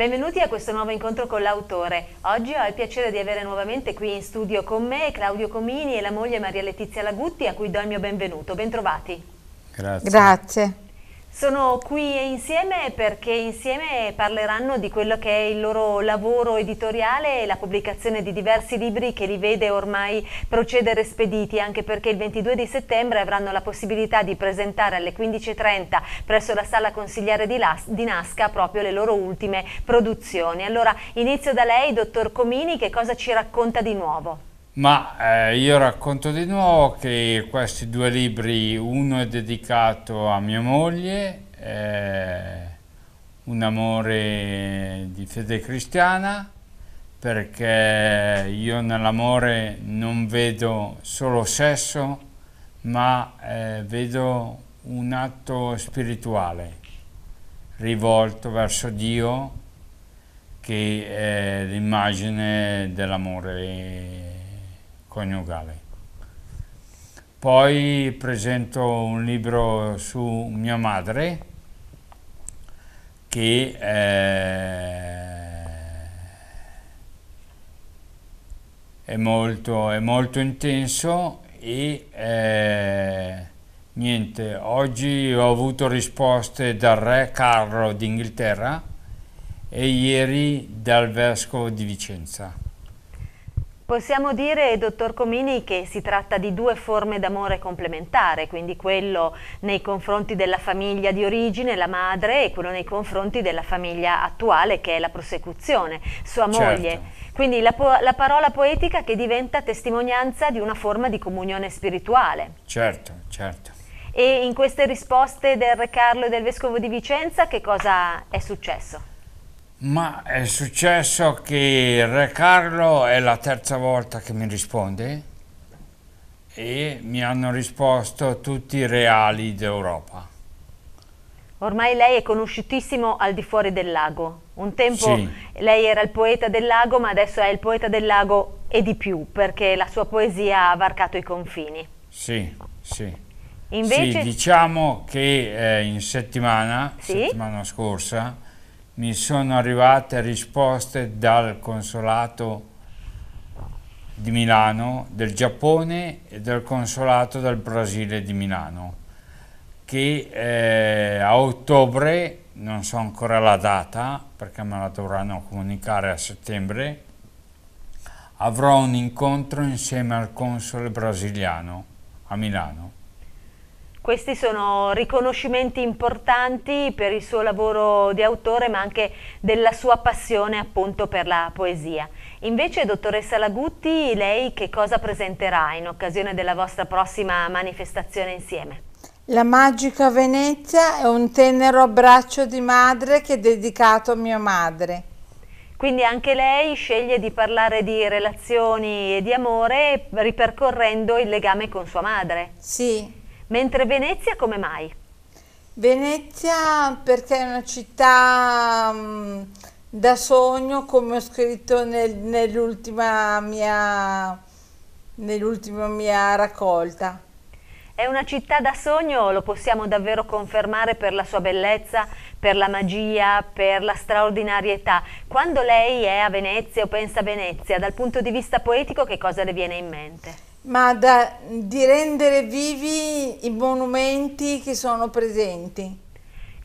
Benvenuti a questo nuovo incontro con l'autore. Oggi ho il piacere di avere nuovamente qui in studio con me Claudio Comini e la moglie Maria Letizia Lagutti a cui do il mio benvenuto. Bentrovati. Grazie. Grazie. Sono qui insieme perché insieme parleranno di quello che è il loro lavoro editoriale e la pubblicazione di diversi libri che li vede ormai procedere spediti, anche perché il 22 di settembre avranno la possibilità di presentare alle 15.30 presso la sala consigliere di, Las di Nasca proprio le loro ultime produzioni. Allora inizio da lei, dottor Comini, che cosa ci racconta di nuovo? Ma eh, io racconto di nuovo che questi due libri, uno è dedicato a mia moglie, eh, Un amore di fede cristiana, perché io nell'amore non vedo solo sesso, ma eh, vedo un atto spirituale rivolto verso Dio che è l'immagine dell'amore coniugale. Poi presento un libro su mia madre che eh, è, molto, è molto intenso e eh, niente, oggi ho avuto risposte dal re Carlo d'Inghilterra e ieri dal vescovo di Vicenza. Possiamo dire, dottor Comini, che si tratta di due forme d'amore complementare, quindi quello nei confronti della famiglia di origine, la madre, e quello nei confronti della famiglia attuale, che è la prosecuzione, sua moglie. Certo. Quindi la, la, parola poetica che diventa testimonianza di una forma di comunione spirituale. Certo, certo. E in queste risposte del Re Carlo e del Vescovo di Vicenza che cosa è successo? Ma è successo che Re Carlo è la terza volta che mi risponde e mi hanno risposto tutti i reali d'Europa. Ormai lei è conosciutissimo al di fuori del lago. Un tempo sì. lei era il poeta del lago, ma adesso è il poeta del lago e di più, perché la sua poesia ha varcato i confini. Sì, sì. Invece... Sì, diciamo che eh, in settimana, sì? settimana scorsa, mi sono arrivate risposte dal consolato di Milano, del Giappone e dal consolato del Brasile di Milano, che eh, a ottobre, non so ancora la data perché me la dovranno comunicare a settembre, avrò un incontro insieme al console brasiliano a Milano questi sono riconoscimenti importanti per il suo lavoro di autore ma anche della sua passione appunto per la poesia. Invece dottoressa Lagutti, lei che cosa presenterà in occasione della vostra prossima manifestazione insieme? La magica Venezia è un tenero abbraccio di madre che è dedicato a mia madre. Quindi anche lei sceglie di parlare di relazioni e di amore ripercorrendo il legame con sua madre. Sì. Mentre Venezia come mai? Venezia perché è una città mh, mm, da sogno, come ho scritto nel, nell'ultima mia, nell'ultima mia raccolta. È una città da sogno, lo possiamo davvero confermare per la sua bellezza, per la magia, per la straordinarietà. Quando lei è a Venezia o pensa a Venezia, dal punto di vista poetico che cosa le viene in mente? ma da, di rendere vivi i monumenti che sono presenti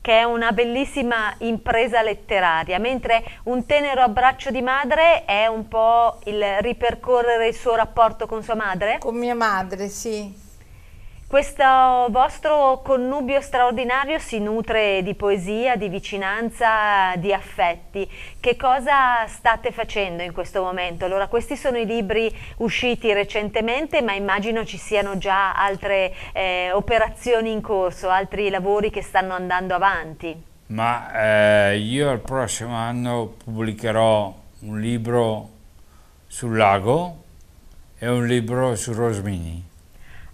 che è una bellissima impresa letteraria, mentre un tenero abbraccio di madre è un po' il ripercorrere il suo rapporto con sua madre? Con mia madre, sì. Questo vostro connubio straordinario si nutre di poesia, di vicinanza, di affetti. Che cosa state facendo in questo momento? Allora, questi sono i libri usciti recentemente, ma immagino ci siano già altre eh, operazioni in corso, altri lavori che stanno andando avanti. Ma eh, io il prossimo anno pubblicherò un libro sul lago e un libro su Rosmini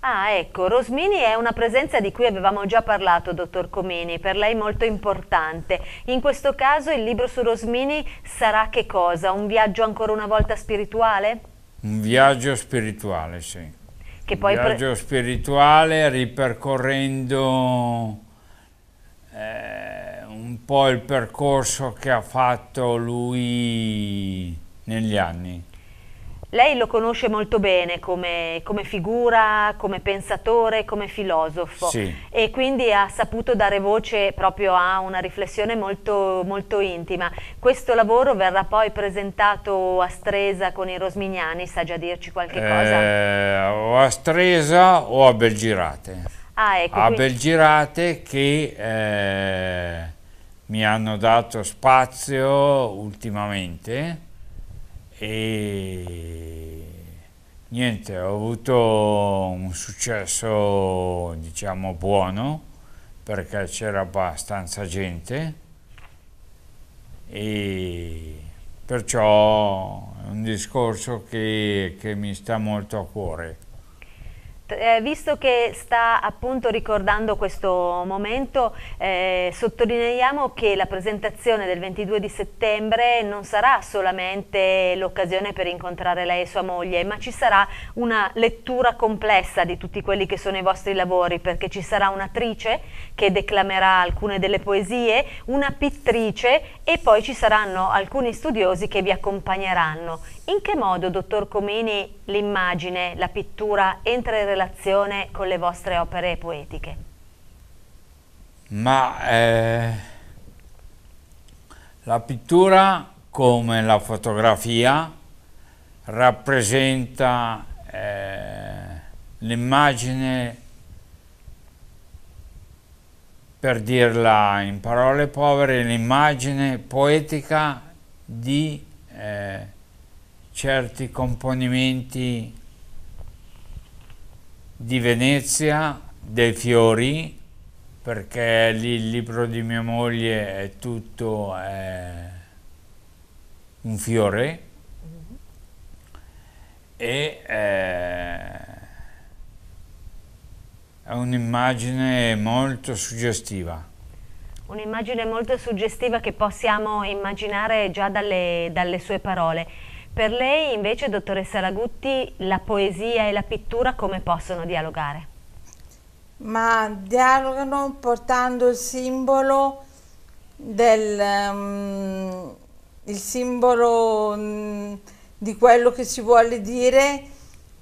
Ah, ecco, Rosmini è una presenza di cui avevamo già parlato, dottor Comini, per lei molto importante. In questo caso il libro su Rosmini sarà che cosa? Un viaggio ancora una volta spirituale? Un viaggio spirituale, sì. Che poi un viaggio spirituale ripercorrendo eh, un po' il percorso che ha fatto lui negli anni. Lei lo conosce molto bene come, come figura, come pensatore, come filosofo sì. e quindi ha saputo dare voce proprio a una riflessione molto, molto intima. Questo lavoro verrà poi presentato a Stresa con i Rosmignani, sa già dirci qualche eh, cosa? O a Stresa o a Belgirate. Ah, ecco, a quindi... Belgirate che eh, mi hanno dato spazio ultimamente e niente, ho avuto un successo diciamo buono perché c'era abbastanza gente e perciò è un discorso che, che mi sta molto a cuore. Eh, visto che sta appunto ricordando questo momento, eh, sottolineiamo che la presentazione del 22 di settembre non sarà solamente l'occasione per incontrare lei e sua moglie, ma ci sarà una lettura complessa di tutti quelli che sono i vostri lavori, perché ci sarà un'attrice che declamerà alcune delle poesie, una pittrice e poi ci saranno alcuni studiosi che vi accompagneranno. In che modo, dottor Comini, l'immagine, la pittura entra in relazione relazione con le vostre opere poetiche? Ma eh, la pittura, come la fotografia, rappresenta eh, l'immagine, per dirla in parole povere, l'immagine poetica di eh, certi componimenti di Venezia, dei fiori, perché lì il libro di mia moglie è tutto eh, un fiore mm-hmm. e eh, è un'immagine molto suggestiva. Un'immagine molto suggestiva che possiamo immaginare già dalle, dalle sue parole. Per lei invece, dottoressa Lagutti, la poesia e la pittura come possono dialogare? Ma dialogano portando il simbolo del... Um, il simbolo um, di quello che si vuole dire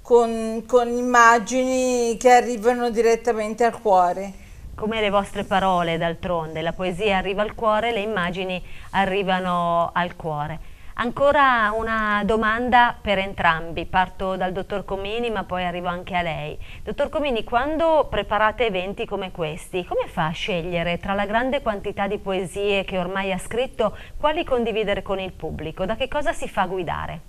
con, con immagini che arrivano direttamente al cuore come le vostre parole d'altronde, la poesia arriva al cuore, le immagini arrivano al cuore. Ancora una domanda per entrambi, parto dal dottor Comini ma poi arrivo anche a lei. Dottor Comini, quando preparate eventi come questi, come fa a scegliere tra la grande quantità di poesie che ormai ha scritto, quali condividere con il pubblico? Da che cosa si fa guidare?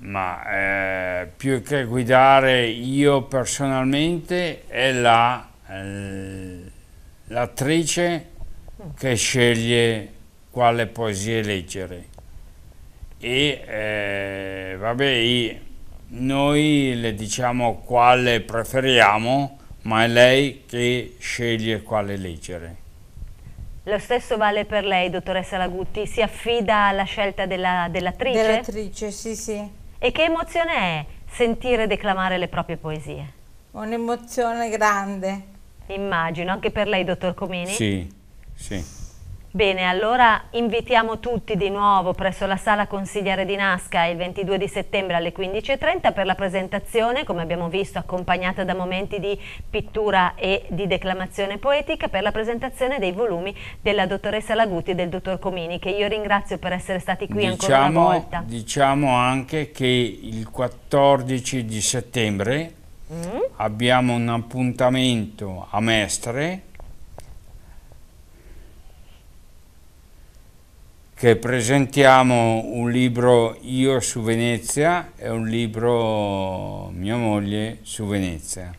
Ma eh, più che guidare io personalmente è eh, l'attrice la, mm. che sceglie quale poesie leggere e eh, vabbè noi le diciamo quale preferiamo ma è lei che sceglie quale leggere. Lo stesso vale per lei, dottoressa Lagutti, si affida alla scelta dell'attrice? Dell dell'attrice, sì, sì. E che emozione è sentire declamare le proprie poesie? Un'emozione grande. Immagino, anche per lei, dottor Comini? Sì, sì. Bene, allora invitiamo tutti di nuovo presso la sala consigliere di Nasca il 22 di settembre alle 15.30 per la presentazione, come abbiamo visto, accompagnata da momenti di pittura e di declamazione poetica, per la presentazione dei volumi della dottoressa Laguti e del dottor Comini, che io ringrazio per essere stati qui diciamo, ancora una diciamo- volta. Diciamo anche che il 14 di settembre mm. abbiamo un appuntamento a Mestre, che presentiamo un libro Io su Venezia e un libro Mia moglie su Venezia.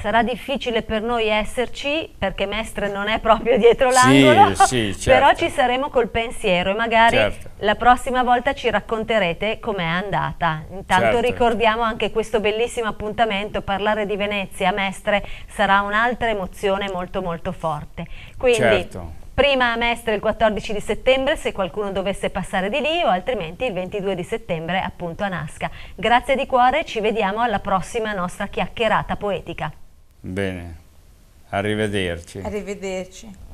Sarà difficile per noi esserci perché Mestre non è proprio dietro l'angolo, sì, sì, certo. però ci saremo col pensiero e magari certo. la prossima volta ci racconterete com'è andata. Intanto certo. ricordiamo anche questo bellissimo appuntamento, parlare di Venezia, Mestre, sarà un'altra emozione molto molto forte. Quindi, certo prima a Mestre il 14 di settembre se qualcuno dovesse passare di lì o altrimenti il 22 di settembre appunto a Nasca. Grazie di cuore, ci vediamo alla prossima nostra chiacchierata poetica. Bene, arrivederci. Arrivederci.